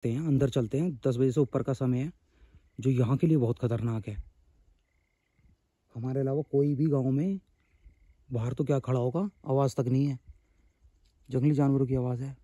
सकते हैं अंदर चलते हैं दस बजे से ऊपर का समय है जो यहाँ के लिए बहुत ख़तरनाक है हमारे अलावा कोई भी गांव में बाहर तो क्या खड़ा होगा आवाज़ तक नहीं है जंगली जानवरों की आवाज़ है